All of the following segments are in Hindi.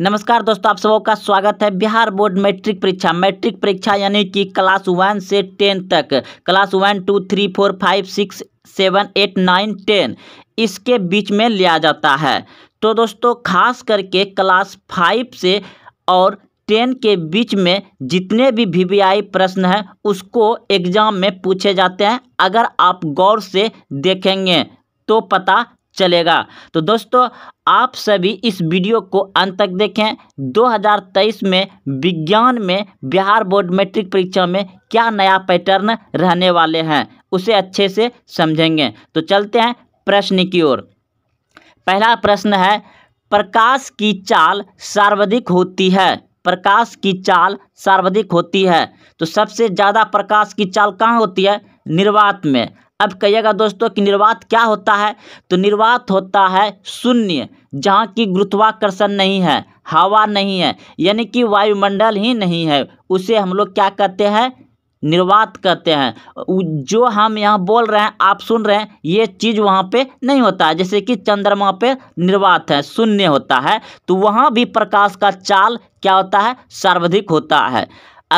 नमस्कार दोस्तों आप सबों का स्वागत है बिहार बोर्ड मैट्रिक परीक्षा मैट्रिक परीक्षा यानी कि क्लास वन से टेन तक class one two three four five six seven eight nine ten इसके बीच में लिया जाता है तो दोस्तों खास करके क्लास फाइव से और टेन के बीच में जितने भी वी वी आई प्रश्न हैं उसको एग्जाम में पूछे जाते हैं अगर आप गौर से देखेंगे तो पता चलेगा तो दोस्तों आप सभी इस वीडियो को अंत तक देखें 2023 में विज्ञान में बिहार बोर्ड मैट्रिक परीक्षा में क्या नया पैटर्न रहने वाले हैं उसे अच्छे से समझेंगे तो चलते हैं प्रश्न की ओर पहला प्रश्न है प्रकाश की चाल सर्वाधिक होती है प्रकाश की चाल सर्वाधिक होती है तो सबसे ज़्यादा प्रकाश की चाल कहाँ होती है निर्वात में अब कहिएगा दोस्तों कि निर्वात क्या होता है तो निर्वात होता है शून्य जहाँ की गुरुत्वाकर्षण नहीं है हवा नहीं है यानी कि वायुमंडल ही नहीं है उसे हम लोग क्या कहते हैं निर्वात कहते हैं जो हम यहाँ बोल रहे हैं आप सुन रहे हैं ये चीज़ वहाँ पे नहीं होता है जैसे कि चंद्रमा पे निर्वात है शून्य होता है तो वहाँ भी प्रकाश का चाल क्या होता है सर्वाधिक होता है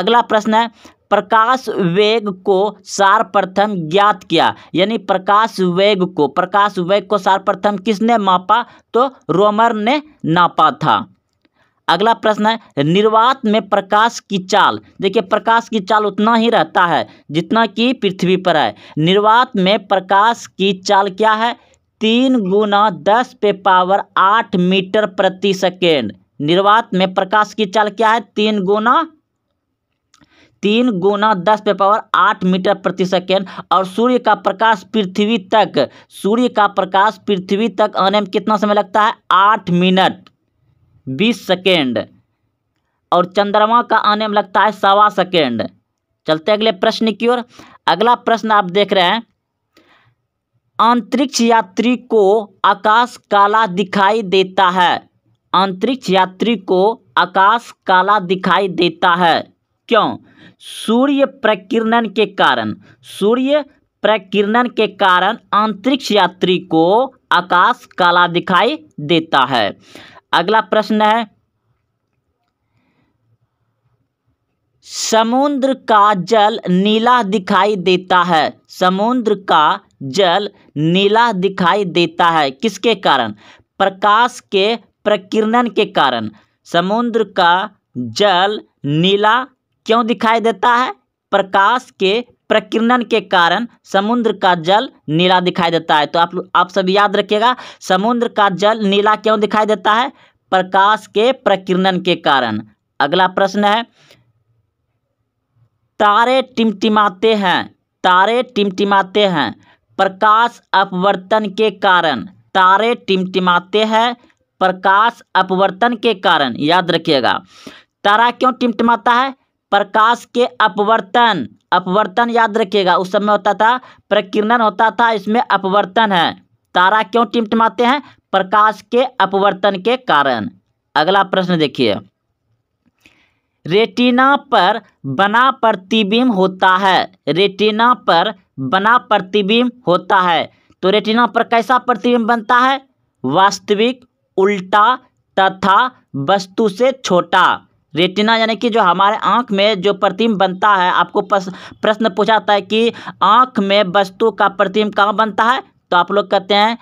अगला प्रश्न है प्रकाश वेग को सर्वप्रथम ज्ञात किया यानी प्रकाश वेग को प्रकाश वेग को सर्वप्रथम किसने मापा तो रोमर ने नापा था अगला प्रश्न है निर्वात में प्रकाश की चाल देखिए प्रकाश की चाल उतना ही रहता है जितना कि पृथ्वी पर है निर्वात में प्रकाश की चाल क्या है तीन गुना दस पे पावर आठ मीटर प्रति सेकेंड निर्वात में प्रकाश की चाल क्या है तीन गुना तीन गुना दस पे पावर आठ मीटर प्रति सेकेंड और सूर्य का प्रकाश पृथ्वी तक सूर्य का प्रकाश पृथ्वी तक आने में कितना समय लगता है आठ मिनट बीस सेकेंड और चंद्रमा का आने में लगता है सवा सेकेंड चलते अगले प्रश्न की ओर अगला प्रश्न आप देख रहे हैं अंतरिक्ष यात्री को आकाश काला दिखाई देता है अंतरिक्ष यात्री को आकाश काला दिखाई देता है क्यों सूर्य प्रकीर्णन के कारण सूर्य प्रकीर्णन के कारण अंतरिक्ष यात्री को आकाश काला दिखाई देता है अगला प्रश्न है समुद्र का जल नीला दिखाई देता है समुद्र का जल नीला दिखाई देता है किसके कारण प्रकाश के प्रकीर्णन के कारण समुद्र का जल नीला क्यों दिखाई देता है प्रकाश के प्रकीर्णन के कारण समुद्र का जल नीला दिखाई देता है तो आप आप सब याद रखिएगा समुद्र का जल नीला क्यों दिखाई देता है प्रकाश के प्रकीर्णन के कारण अगला प्रश्न है तारे टिमटिमाते हैं तारे टिमटिमाते हैं प्रकाश अपवर्तन के कारण तारे टिमटिमाते हैं प्रकाश अपवर्तन के कारण याद रखिएगा तारा क्यों टिमटिमाता है प्रकाश के अपवर्तन अपवर्तन याद रखिएगा उस समय होता था प्रकीर्णन होता था इसमें अपवर्तन है तारा क्यों टिमटिमाते हैं प्रकाश के अपवर्तन के कारण अगला प्रश्न देखिए रेटिना पर बना प्रतिबिंब होता है रेटिना पर बना प्रतिबिंब होता है तो रेटिना पर कैसा प्रतिबिंब बनता है वास्तविक उल्टा तथा वस्तु से छोटा रेटिना यानी कि जो हमारे आँख में जो प्रतिम बनता है आपको प्रश्न पूछा जाता है कि आँख में वस्तु का प्रतिम कहाँ बनता है तो आप लोग कहते हैं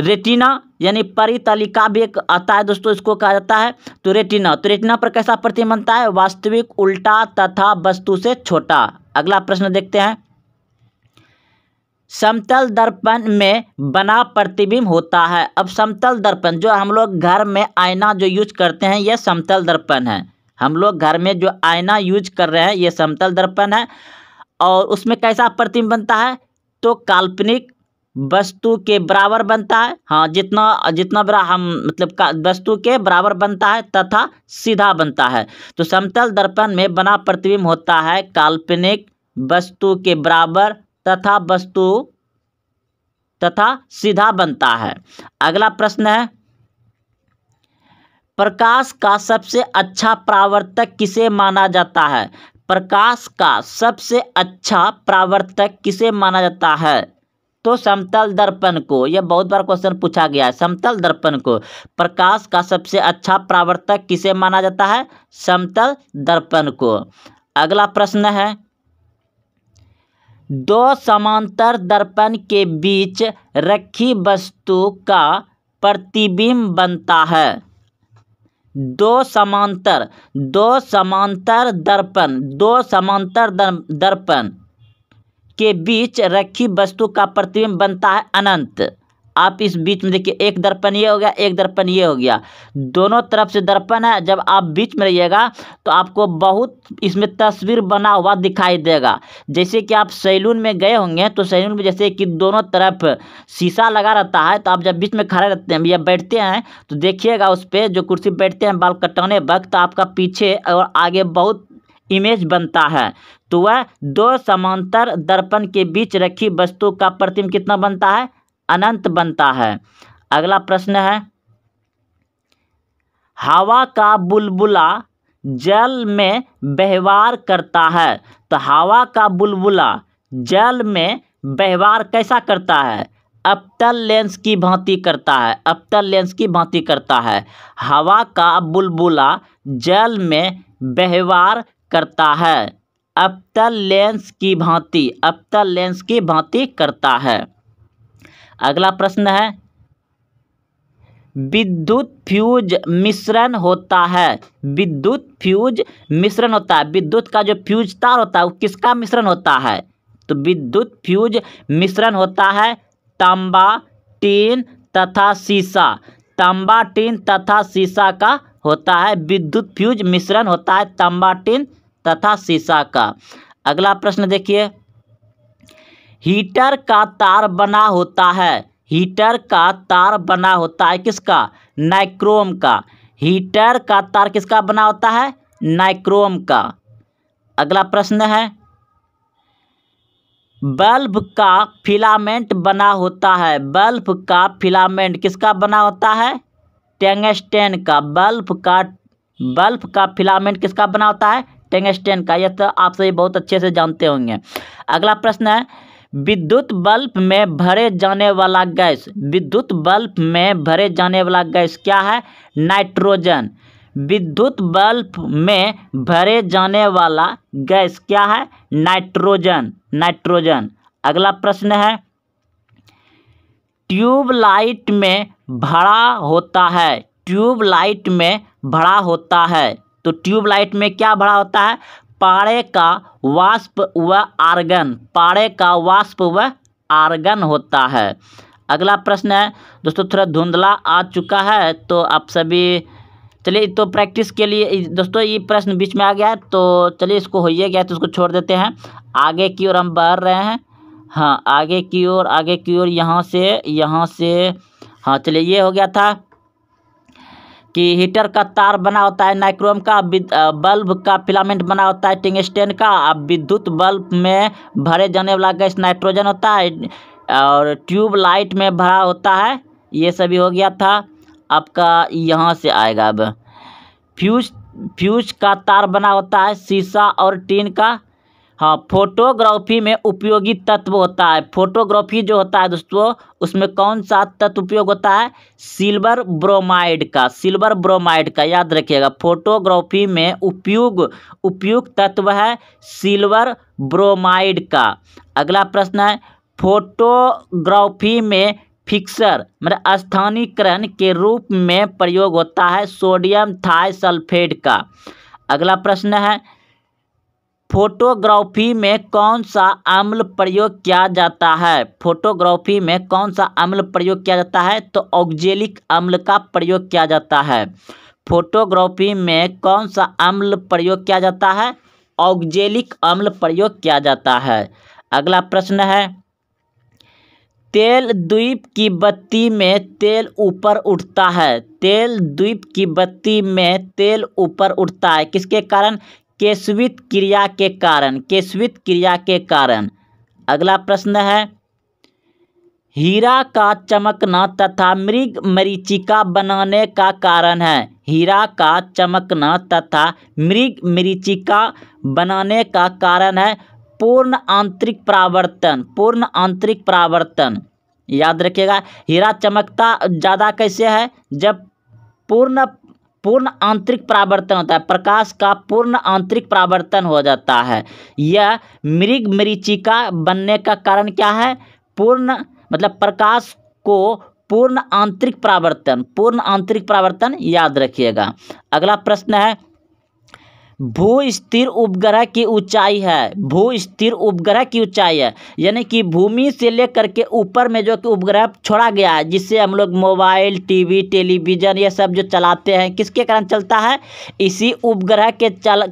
रेटिना यानी परितलिका भी एक आता है दोस्तों इसको कहा जाता है तो रेटिना तो रेटिना पर कैसा प्रतिम बनता है वास्तविक उल्टा तथा वस्तु से छोटा अगला प्रश्न देखते हैं समतल दर्पण में बना प्रतिबिंब होता है अब समतल दर्पण जो हम लोग घर में आईना जो यूज करते हैं यह समतल दर्पण है हम लोग घर में जो आईना यूज कर रहे हैं यह समतल दर्पण है और उसमें कैसा प्रतिबिंब बनता है तो काल्पनिक वस्तु के बराबर बनता है हाँ जितना जितना बड़ा हम मतलब वस्तु के बराबर बनता है तथा सीधा बनता है तो समतल दर्पण में बना प्रतिबिंब होता है काल्पनिक वस्तु के बराबर तथा वस्तु तथा सीधा बनता है अगला प्रश्न है प्रकाश का सबसे अच्छा प्रावर्तक किसे माना जाता है प्रकाश का सबसे अच्छा प्रावर्तक किसे माना जाता है तो समतल दर्पण को यह बहुत बार क्वेश्चन पूछा गया है समतल दर्पण को प्रकाश का सबसे अच्छा प्रावर्तक किसे माना जाता है समतल दर्पण को अगला प्रश्न है दो समांतर दर्पण के बीच रखी वस्तु का प्रतिबिंब बनता है दो समांतर दो समांतर दर्पण दो समांतर दर्पण के बीच रखी वस्तु का प्रतिबिंब बनता है अनंत आप इस बीच में देखिए एक दर्पण ये हो गया एक दर्पण ये हो गया दोनों तरफ से दर्पण है जब आप बीच में रहिएगा तो आपको बहुत इसमें तस्वीर बना हुआ दिखाई देगा जैसे कि आप सैलून में गए होंगे तो सैलून में जैसे कि दोनों तरफ शीशा लगा रहता है तो आप जब बीच में खड़े रहते हैं या बैठते हैं तो देखिएगा उस पर जो कुर्सी बैठते हैं बाल कटाने वक्त तो आपका पीछे और आगे बहुत इमेज बनता है तो वह दो समांतर दर्पण के बीच रखी वस्तु का प्रतिम कितना बनता है अनंत बनता है अगला प्रश्न है हवा का बुलबुला जल में व्यवहार करता है तो हवा का बुलबुला जल में व्यवहार कैसा करता है अपतल लेंस की भांति करता है अपतल लेंस की भांति करता है हवा का बुलबुला जल में व्यवहार करता है अपतल लेंस की भांति अपतल लेंस की भांति करता है अगला प्रश्न है विद्युत फ्यूज मिश्रण होता है विद्युत फ्यूज मिश्रण होता है विद्युत का जो फ्यूज तार होता है वो किसका मिश्रण होता है तो विद्युत फ्यूज मिश्रण होता है तांबा टीन तथा सीसा तांबा टीन तथा शीशा का होता है विद्युत फ्यूज मिश्रण होता है तांबा टीन तथा शीशा का अगला प्रश्न देखिए हीटर का तार बना होता है हीटर का तार बना होता है किसका नाइक्रोम का हीटर का तार किसका बना होता है नाइक्रोम का अगला प्रश्न है बल्ब का फिलामेंट बना होता है बल्ब का फिलामेंट किसका बना होता है टेंगस्टेन का बल्ब का बल्ब का फिलामेंट किसका बना होता है टेंगस्टेन का यह तो आप सभी बहुत अच्छे से जानते होंगे अगला प्रश्न है विद्युत बल्ब में भरे जाने वाला गैस विद्युत बल्ब में भरे जाने वाला गैस क्या है नाइट्रोजन विद्युत बल्ब में भरे जाने वाला गैस क्या है नाइट्रोजन नाइट्रोजन अगला प्रश्न है ट्यूबलाइट में भरा होता है ट्यूबलाइट में भरा होता है तो ट्यूबलाइट में क्या भरा होता है पारे का वाष्प व आर्गन पारे का वाष्प व आर्गन होता है अगला प्रश्न है दोस्तों थोड़ा धुंधला आ चुका है तो आप सभी चलिए तो प्रैक्टिस के लिए दोस्तों ये प्रश्न बीच में आ गया है तो चलिए इसको होइए गया तो इसको छोड़ देते हैं आगे की ओर हम बढ़ रहे हैं हाँ आगे की ओर आगे की ओर यहाँ से यहाँ से हाँ चलिए ये हो गया था कि हीटर का तार बना होता है नाइक्रोम का बल्ब का फिलामेंट बना होता है टिंगस्टेन का अब विद्युत बल्ब में भरे जाने वाला गैस नाइट्रोजन होता है और ट्यूब लाइट में भरा होता है ये सभी हो गया था आपका यहाँ से आएगा अब फ्यूज फ्यूज का तार बना होता है शीशा और टीन का हाँ फोटोग्राफी में उपयोगी तत्व होता है फोटोग्राफी जो होता है दोस्तों उसमें कौन सा तत्व उपयोग होता है सिल्वर ब्रोमाइड का सिल्वर ब्रोमाइड का याद रखिएगा फोटोग्राफी में उपयोग उपयुक्त तत्व है सिल्वर ब्रोमाइड का अगला प्रश्न है फोटोग्राफी में फिक्सर मतलब स्थानीयकरण के रूप में प्रयोग होता है सोडियम थाई सल्फेट का अगला प्रश्न है फोटोग्राफी में कौन सा अम्ल प्रयोग किया जाता है फोटोग्राफी में कौन सा अम्ल प्रयोग किया जाता है तो ऑक्जेलिक अम्ल का प्रयोग किया जाता है फोटोग्राफी में कौन सा अम्ल प्रयोग किया जाता है ऑक्जेलिक अम्ल प्रयोग किया जाता है अगला प्रश्न है तेल द्वीप की बत्ती में तेल ऊपर उठता है तेल द्वीप की बत्ती में तेल ऊपर उठता है किसके कारण केशवित क्रिया के कारण केशवित क्रिया के कारण अगला प्रश्न है हीरा का चमकना तथा मृग मरीचिका बनाने का कारण है हीरा का चमकना तथा मृग मरीचिका बनाने का कारण है पूर्ण आंतरिक प्रावर्तन पूर्ण आंतरिक प्रावर्तन याद रखिएगा हीरा चमकता ज़्यादा कैसे है जब पूर्ण पूर्ण आंतरिक परावर्तन होता है प्रकाश का पूर्ण आंतरिक परावर्तन हो जाता है यह मृग मरीचिका बनने का कारण क्या है पूर्ण मतलब प्रकाश को पूर्ण आंतरिक परावर्तन पूर्ण आंतरिक परावर्तन याद रखिएगा अगला प्रश्न है भू स्थिर उपग्रह की ऊंचाई है भू स्थिर उपग्रह की ऊंचाई है यानी कि भूमि से लेकर के ऊपर में जो कि उपग्रह छोड़ा गया है जिससे हम लोग मोबाइल टीवी टेलीविज़न ये सब जो चलाते हैं किसके कारण चलता है इसी उपग्रह के चल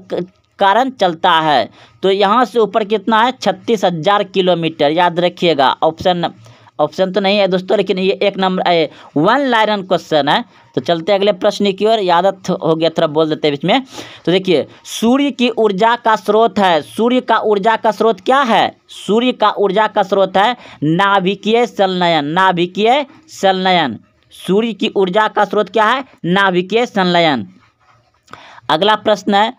कारण चलता है तो यहाँ से ऊपर कितना है छत्तीस हज़ार किलोमीटर याद रखिएगा ऑप्शन ऑप्शन तो नहीं है दोस्तों लेकिन ये एक नंबर वन लाइन क्वेश्चन है तो चलते अगले प्रश्न की ओर यादत हो गया थोड़ा बोल देते हैं में तो देखिए सूर्य की ऊर्जा का स्रोत है सूर्य का ऊर्जा का स्रोत क्या है सूर्य का ऊर्जा का स्रोत है नाभिकीय संलयन नाभिकीय संलयन सूर्य की ऊर्जा का स्रोत क्या है नाभिकीय संलयन अगला प्रश्न है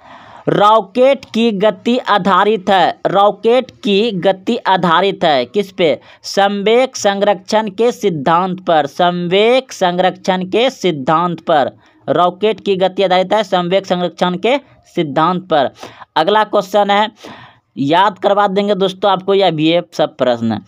रॉकेट की गति आधारित है रॉकेट की गति आधारित है किस पे संवेक संरक्षण के सिद्धांत पर संवेक संरक्षण के सिद्धांत पर रॉकेट की गति आधारित है संवेक संरक्षण के सिद्धांत पर अगला क्वेश्चन है याद करवा देंगे दोस्तों आपको यह भी सब प्रश्न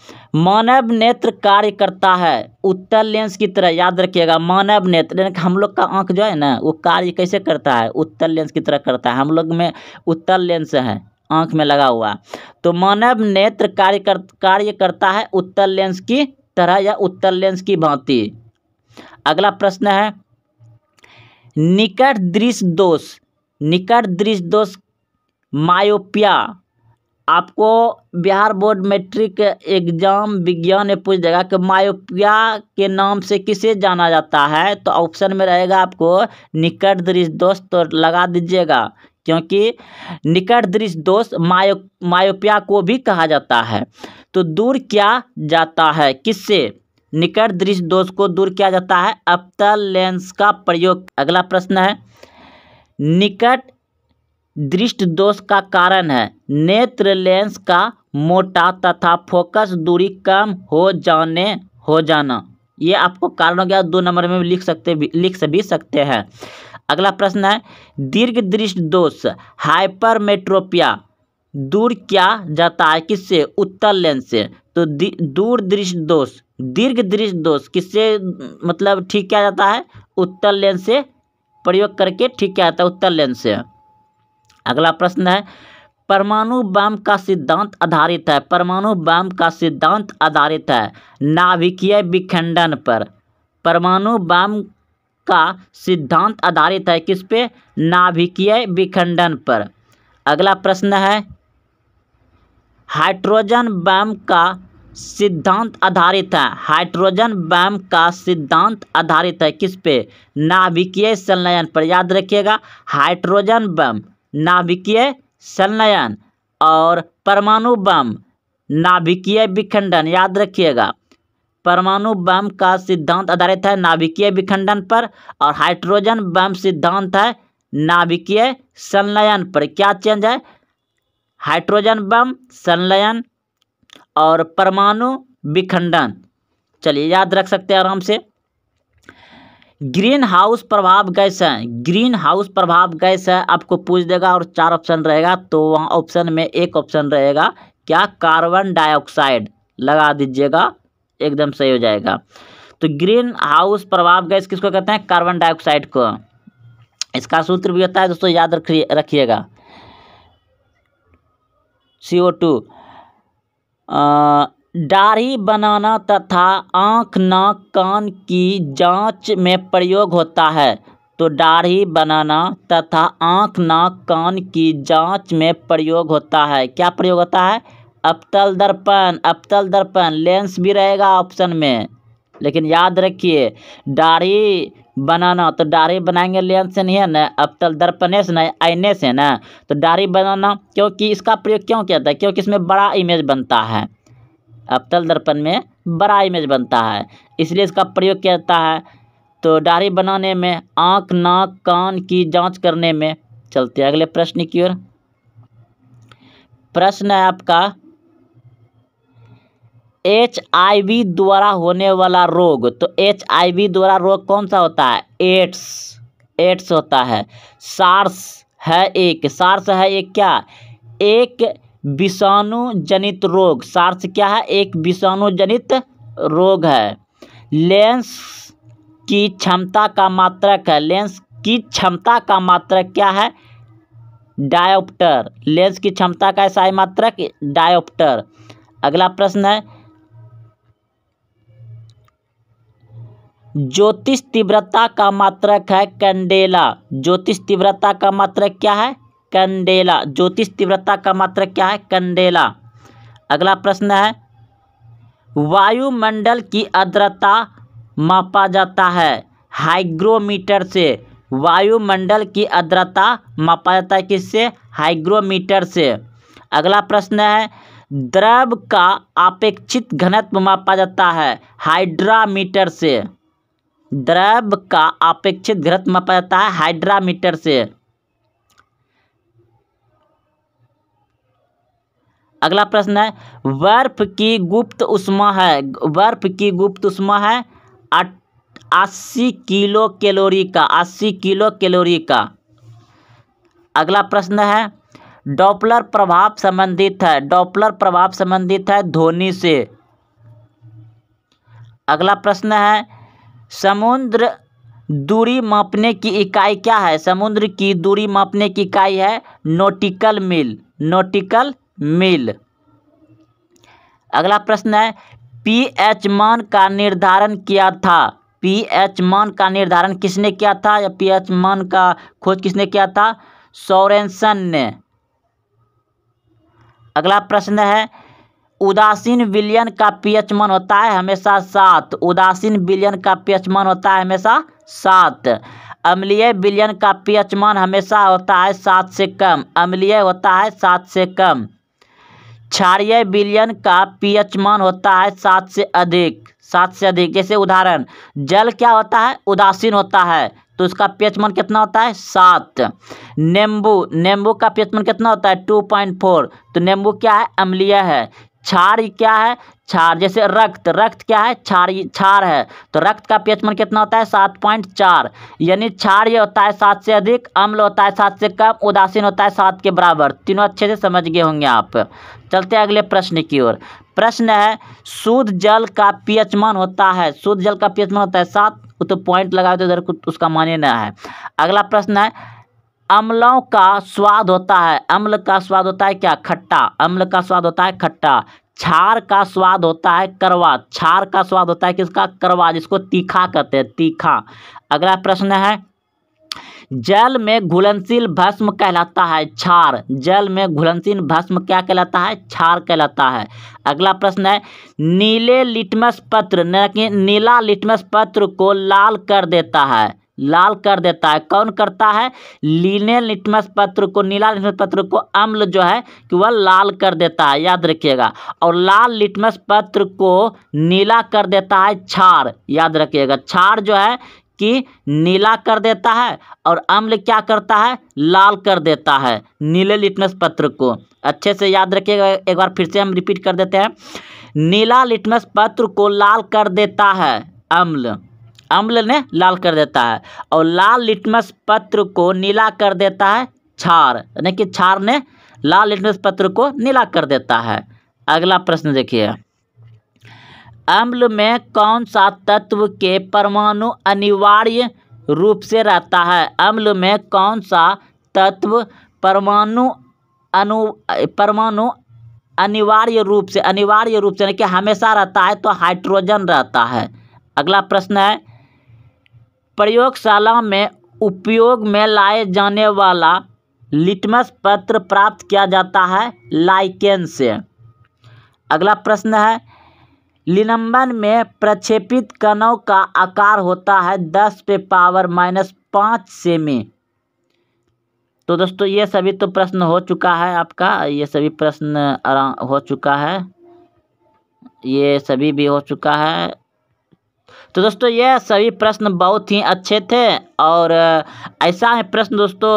मानव नेत्र कार्य करता है उत्तर लेंस की तरह याद रखिएगा मानव नेत्र यानी कि हम लोग का आंख जो है ना वो कार्य कैसे करता है उत्तर लेंस की तरह करता है हम लोग में उत्तर लेंस है आंख में लगा हुआ तो मानव नेत्र कार्य कर, कार्य करता है उत्तर लेंस की तरह या उत्तर लेंस की भांति अगला प्रश्न है निकट दृश्य दोष निकट दृश्य दोष मायोपिया आपको बिहार बोर्ड मैट्रिक एग्जाम विज्ञान में पूछ देगा कि मायोपिया के नाम से किसे जाना जाता है तो ऑप्शन में रहेगा आपको निकट दृश्य दोष तो लगा दीजिएगा क्योंकि निकट दृश्य दोष मायो मायोपिया को भी कहा जाता है तो दूर किया जाता है किससे निकट दृश्य दोष को दूर किया जाता है अपतल लेंस का प्रयोग अगला प्रश्न है निकट दृष्ट दोष का कारण है नेत्र लेंस का मोटा तथा फोकस दूरी कम हो जाने हो जाना ये आपको कारण हो गया दो नंबर में लिख सकते लिख भी सकते हैं अगला प्रश्न है दीर्घ दृष्ट दोष हाइपरमेट्रोपिया दूर क्या जाता है किससे उत्तर लेंस से तो दूर दृष्ट दोष दीर्घ दृष्ट दोष किससे मतलब ठीक किया जाता है उत्तर लेंस से प्रयोग करके ठीक किया जाता है उत्तर लेंस से अगला प्रश्न है परमाणु बम का सिद्धांत आधारित है परमाणु बम का सिद्धांत आधारित है नाभिकीय विखंडन पर परमाणु बम का सिद्धांत आधारित है किस पे नाभिकीय विखंडन पर अगला प्रश्न है हाइड्रोजन बम का सिद्धांत आधारित है हाइड्रोजन बम का सिद्धांत आधारित है किस पे नाभिकीय संलयन पर याद रखिएगा हाइड्रोजन बम नाभिकीय संलयन और परमाणु बम नाभिकीय विखंडन याद रखिएगा परमाणु बम का सिद्धांत आधारित है नाभिकीय विखंडन पर और हाइड्रोजन बम सिद्धांत है नाभिकीय संलयन पर क्या चेंज है हाइड्रोजन बम संलयन और परमाणु विखंडन चलिए याद रख सकते हैं आराम से ग्रीन हाउस प्रभाव गैस है ग्रीन हाउस प्रभाव गैस है आपको पूछ देगा और चार ऑप्शन रहेगा तो वहाँ ऑप्शन में एक ऑप्शन रहेगा क्या कार्बन डाइऑक्साइड लगा दीजिएगा एकदम सही हो जाएगा तो ग्रीन हाउस प्रभाव गैस किसको कहते हैं कार्बन डाइऑक्साइड को इसका सूत्र भी होता है दोस्तों याद रखिएगा सी ओ टू दाढ़ी बनाना तथा आँख, नाक, कान की जाँच में प्रयोग होता है तो दाढ़ी बनाना तथा आँख, नाक, कान की जाँच में प्रयोग होता है क्या प्रयोग होता है अपतल दर्पण अपतल दर्पण लेंस भी रहेगा ऑप्शन में लेकिन याद रखिए दाढ़ी बनाना तो दाढ़ी बनाएंगे लेंस से नहीं है ना अपतल दर्पणे से ना आईने से ना तो दाढ़ी बनाना क्योंकि इसका प्रयोग क्यों किया जाता है क्योंकि इसमें बड़ा इमेज बनता है अवतल दर्पण में बड़ा इमेज बनता है इसलिए इसका प्रयोग किया जाता है तो डायरी बनाने में आँख नाक कान की जांच करने में चलते हैं अगले प्रश्न की ओर प्रश्न है आपका एच आई वी द्वारा होने वाला रोग तो एच आई वी द्वारा रोग कौन सा होता है एड्स एड्स होता है सार्स है एक सार्स है एक क्या एक विषाणु जनित रोग सार्स क्या है एक विषाणु जनित रोग है लेंस की क्षमता का मात्रक है लेंस की क्षमता का मात्रक क्या है डायोप्टर लेंस की क्षमता का ऐसा मात्रक डायोप्टर अगला प्रश्न है ज्योतिष तीव्रता का मात्रक है कैंडेला ज्योतिष तीव्रता का मात्रक क्या है कंडेला ज्योतिष तीव्रता का मात्र क्या है कंडेला अगला प्रश्न है वायुमंडल की आर्द्रता मापा जाता है हाइग्रोमीटर से वायुमंडल की आर्द्रता मापा जाता है किससे हाइग्रोमीटर से अगला प्रश्न है द्रव का अपेक्षित घनत्व मापा जाता है हाइड्रामीटर से द्रव का अपेक्षित घनत्व मापा जाता है हाइड्रामीटर से अगला प्रश्न है बर्फ की गुप्त उष्मा है बर्फ की गुप्त उष्मा है अस्सी किलो कैलोरी का अस्सी किलो कैलोरी का अगला प्रश्न है डॉपलर प्रभाव संबंधित है डॉपलर प्रभाव संबंधित है ध्वनि से अगला प्रश्न है समुद्र दूरी मापने की इकाई क्या है समुद्र की दूरी मापने की इकाई है नोटिकल मील नोटिकल मिल अगला प्रश्न है पीएच मान का निर्धारण किया था पीएच मान का निर्धारण किसने किया था या पीएच मान का खोज किसने किया था सोरेन्सन ने अगला प्रश्न है उदासीन विलियन का पीएच मान होता है हमेशा सात उदासीन विलियन का पीएच मान होता है हमेशा सात अम्लीय विलियन का पीएच मान हमेशा होता है सात से कम अम्लीय होता है सात से कम क्षारिय विलयन का पी.एच मान होता है सात से अधिक सात से अधिक जैसे उदाहरण जल क्या होता है उदासीन होता है तो उसका पीएच मान कितना होता है सात नींबू नींबू का पीएच मान कितना होता है टू पॉइंट फोर तो नींबू क्या है अम्लीय है क्षार क्या है क्षार जैसे रक्त रक्त क्या है क्षार क्षार है तो रक्त का पेच मन कितना होता है सात पॉइंट चार यानी क्षार ये होता है सात से अधिक अम्ल होता है सात से कम उदासीन होता है सात के बराबर तीनों अच्छे से समझ गए होंगे आप चलते अगले प्रश्न की ओर प्रश्न है शुद्ध जल का पीएच मान होता है शुद्ध जल का पीएच मान होता है सात तो पॉइंट लगा तो इधर उसका ही ना है अगला प्रश्न है अम्लों का स्वाद होता है अम्ल का स्वाद होता है क्या खट्टा अम्ल का स्वाद होता है खट्टा छार का स्वाद होता है करवा छार का स्वाद होता है किसका करवा जिसको तीखा कहते हैं तीखा अगला प्रश्न है जल में घुलनशील भस्म कहलाता है छार जल में घुलनशील भस्म क्या कहलाता है छार कहलाता है अगला प्रश्न है नीले लिटमस पत्र नीला लिटमस पत्र को लाल कर देता है लाल कर देता है कौन करता है लीने लिटमस पत्र को नीला लिटमस पत्र को अम्ल जो है कि वह लाल कर देता है याद रखिएगा और लाल लिटमस पत्र को नीला कर देता है छार याद रखिएगा छार जो है कि नीला कर देता है और अम्ल क्या करता है लाल कर देता है नीले लिटमस पत्र को अच्छे से याद रखिएगा एक बार फिर से हम रिपीट कर देते हैं नीला लिटमस पत्र को लाल कर देता है अम्ल अम्ल ने लाल कर देता है और लाल लिटमस पत्र को नीला कर देता है छार यानी कि छार ने लाल लिटमस पत्र को नीला कर देता है अगला प्रश्न देखिए अम्ल में कौन सा तत्व के परमाणु अनिवार्य रूप से रहता है अम्ल में कौन सा तत्व परमाणु अनु परमाणु अनिवार्य रूप से अनिवार्य रूप से यानी कि हमेशा रहता है तो हाइड्रोजन रहता है अगला प्रश्न है प्रयोगशाला में उपयोग में लाए जाने वाला लिटमस पत्र प्राप्त किया जाता है लाइकेन से अगला प्रश्न है लिलंबन में प्रक्षेपित कणों का आकार होता है दस पे पावर माइनस पाँच सेमी तो दोस्तों ये सभी तो प्रश्न हो चुका है आपका ये सभी प्रश्न हो चुका है ये सभी भी हो चुका है तो दोस्तों यह सभी प्रश्न बहुत ही अच्छे थे और ऐसा है प्रश्न दोस्तों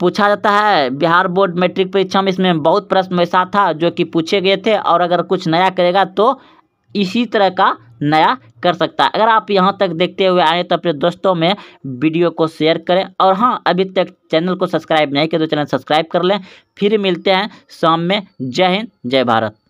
पूछा जाता है बिहार बोर्ड मैट्रिक परीक्षा में इसमें बहुत प्रश्न ऐसा था जो कि पूछे गए थे और अगर कुछ नया करेगा तो इसी तरह का नया कर सकता है अगर आप यहाँ तक देखते हुए आए तो अपने दोस्तों में वीडियो को शेयर करें और हाँ अभी तक चैनल को सब्सक्राइब नहीं किया तो चैनल सब्सक्राइब कर लें फिर मिलते हैं शाम में जय हिंद जय भारत